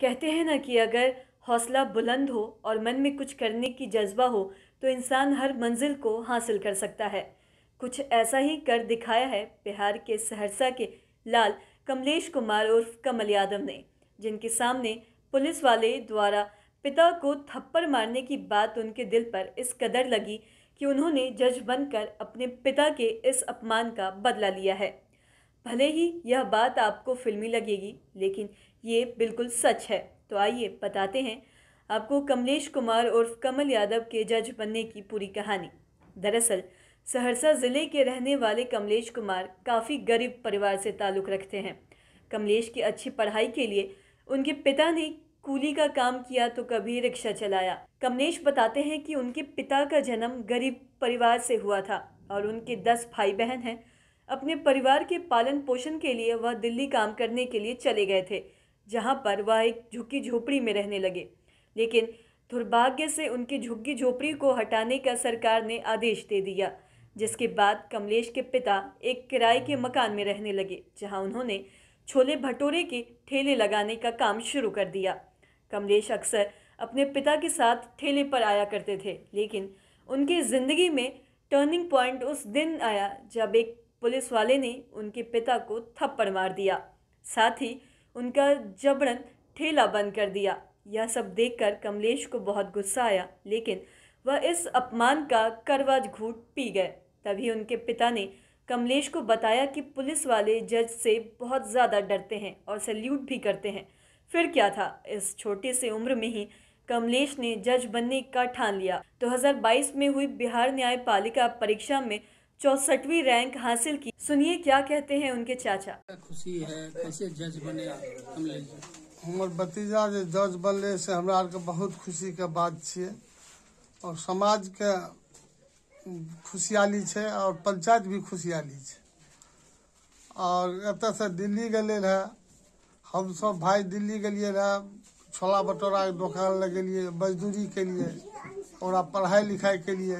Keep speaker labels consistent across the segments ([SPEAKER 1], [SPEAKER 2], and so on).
[SPEAKER 1] कहते हैं ना कि अगर हौसला बुलंद हो और मन में कुछ करने की जज्बा हो तो इंसान हर मंजिल को हासिल कर सकता है कुछ ऐसा ही कर दिखाया है बिहार के सहरसा के लाल कमलेश कुमार उर्फ कमल यादव ने जिनके सामने पुलिस वाले द्वारा पिता को थप्पड़ मारने की बात उनके दिल पर इस कदर लगी कि उन्होंने जज बनकर अपने पिता के इस अपमान का बदला लिया है भले ही यह बात आपको फिल्मी लगेगी लेकिन ये बिल्कुल सच है तो आइए बताते हैं आपको कमलेश कुमार उर्फ कमल यादव के जज बनने की पूरी कहानी दरअसल सहरसा ज़िले के रहने वाले कमलेश कुमार काफ़ी गरीब परिवार से ताल्लुक़ रखते हैं कमलेश की अच्छी पढ़ाई के लिए उनके पिता ने कूली का काम किया तो कभी रिक्शा चलाया कमलेश बताते हैं कि उनके पिता का जन्म गरीब परिवार से हुआ था और उनके दस भाई बहन हैं अपने परिवार के पालन पोषण के लिए वह दिल्ली काम करने के लिए चले गए थे जहाँ पर वह एक झुग्गी झोपड़ी में रहने लगे लेकिन दुर्भाग्य से उनकी झुग्गी झोपड़ी को हटाने का सरकार ने आदेश दे दिया जिसके बाद कमलेश के पिता एक किराए के मकान में रहने लगे जहां उन्होंने छोले भटूरे के ठेले लगाने का काम शुरू कर दिया कमलेश अक्सर अपने पिता के साथ ठेले पर आया करते थे लेकिन उनकी ज़िंदगी में टर्निंग पॉइंट उस दिन आया जब एक पुलिस वाले ने उनके पिता को थप्पड़ मार दिया साथ ही उनका जबरन ठेला बंद कर दिया यह सब देखकर कमलेश को बहुत गुस्सा आया लेकिन वह इस अपमान का करवाज घूट पी गए तभी उनके पिता ने कमलेश को बताया कि पुलिस वाले जज से बहुत ज़्यादा डरते हैं और सैल्यूट भी करते हैं फिर क्या था इस छोटी से उम्र में ही कमलेश ने जज बनने का ठान लिया 2022 में हुई बिहार न्यायपालिका परीक्षा में चौसठवीं रैंक हासिल की सुनिए क्या कहते हैं उनके चाचा खुशी है कैसे
[SPEAKER 2] जज बने भतीजा जो जज बनले से हमरा के बहुत खुशी के बात छे और समाज के खुशहाली छे और पंचायत भी खुशहाली छे और एत से दिल्ली गए है हम सब भाई दिल्ली गलिए रहे छोला भटोरा के दुकान लगेलिए मजदूरी के लिए और पढ़ाई लिखाई के लिए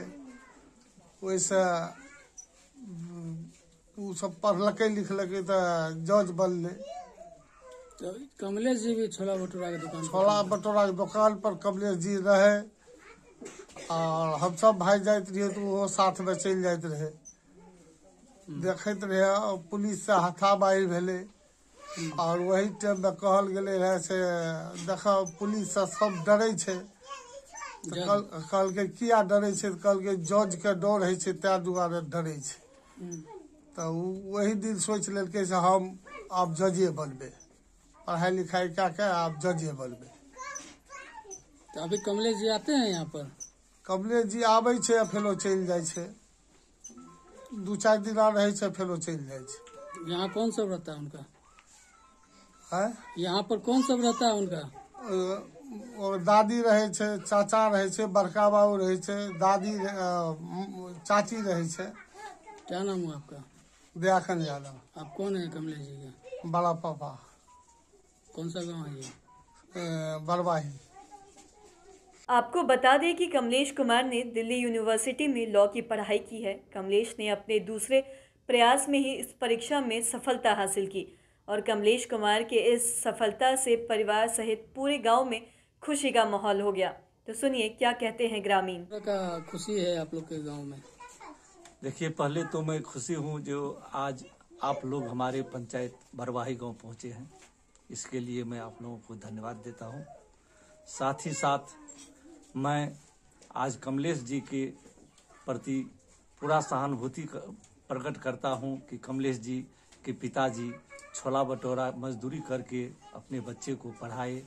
[SPEAKER 2] वैसे सब पढ़लक लिखलक जज बनले तो कमलेश जी भी छोला भटूरा के दुकान छोला भटूरा के दुकान पर कमलेश जी रहे और हम सब भाई जाते रहिए तो वो साथ में चल जाते रहे देखते रहे पुलिस से हाथाबाई भेले और वही टाइम में कहल गए से देख पुलिस से सब डर कल के किया डर कल के जज के डर है तें दुआरे डर तो वही दिन सोच ललके से हम आप जजे बनबे पढ़ाई लिखाई क्या क्या आप जजे बनबे तो अभी कमलेश जी आते हैं यहाँ पर कमलेश जी आबे छे या फेलो चलि जाइ छै दू चारि दिना रहै छै फेलो चल जाए छे यहाँ कौन सब रहता है उनका है यहाँ पर कौन सब रहता है उनका और दादी रहे छे चाचा रहे छे बड़का बाबू रहे छे दादी रहे, चाची रहे छे क्या नाम है आपका दयाखंड यादव आप कौन है कमलेश जी बड़ा पापा कौन सा गाँव है ये बरवाही
[SPEAKER 1] आपको बता दें कि कमलेश कुमार ने दिल्ली यूनिवर्सिटी में लॉ की पढ़ाई की है कमलेश ने अपने दूसरे प्रयास में ही इस परीक्षा में सफलता हासिल की और कमलेश कुमार के इस सफलता से परिवार सहित पूरे गांव में खुशी का माहौल हो गया तो सुनिए क्या कहते हैं ग्रामीण का खुशी है आप लोग के गांव में
[SPEAKER 3] देखिए पहले तो मैं खुशी हूँ जो आज आप लोग हमारे पंचायत बरवाही गांव पहुँचे हैं इसके लिए मैं आप लोगों को धन्यवाद देता हूँ साथ ही साथ मैं आज कमलेश जी के प्रति पूरा सहानुभूति प्रकट करता हूँ कि कमलेश जी के पिताजी छोला भटोरा मजदूरी करके अपने बच्चे को पढ़ाए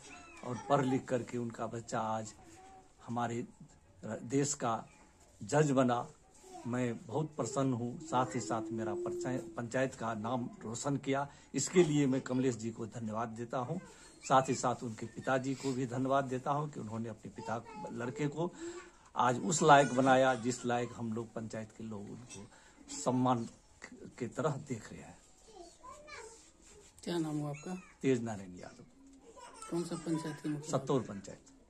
[SPEAKER 3] और पढ़ लिख करके उनका बच्चा आज हमारे देश का जज बना मैं बहुत प्रसन्न हूँ साथ ही साथ मेरा पंचायत का नाम रोशन किया इसके लिए मैं कमलेश जी को धन्यवाद देता हूँ साथ ही साथ उनके पिताजी को भी धन्यवाद देता हूँ कि उन्होंने अपने पिता लड़के को आज उस लायक बनाया जिस लायक हम लोग पंचायत के लोग उनको सम्मान के तरह देख रहे हैं
[SPEAKER 2] क्या नाम हुआ आपका
[SPEAKER 3] तेज नारायण यादव
[SPEAKER 2] कौन सा पंचायत सत्तौर
[SPEAKER 3] पंचायत